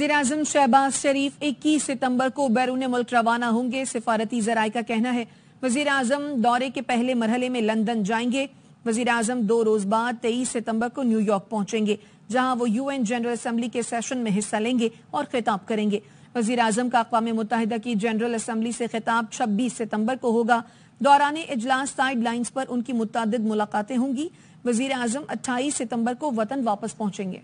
वजीर अजम शहबाज शरीफ इक्कीस सितम्बर को बैरून मुल्क रवाना होंगे सिफारती जराये का कहना है वजीर अजम दौरे के पहले मरहले में लंदन जाएंगे वजीर अजम दो रोज बाद तेईस सितम्बर को न्यूयॉर्क पहुंचेंगे जहां वो यूएन जनरल असम्बली के सेशन में हिस्सा लेंगे और खिताब करेंगे वजीर अजम का अकवा मुतहदा की जनरल असम्बली से खिताब छब्बीस सितम्बर को होगा दौरान इजलास साइड लाइन्स पर उनकी मुतद मुलाकातें होंगी वजीर अजम अट्ठाईस सितम्बर को वतन वापस पहुंचेंगे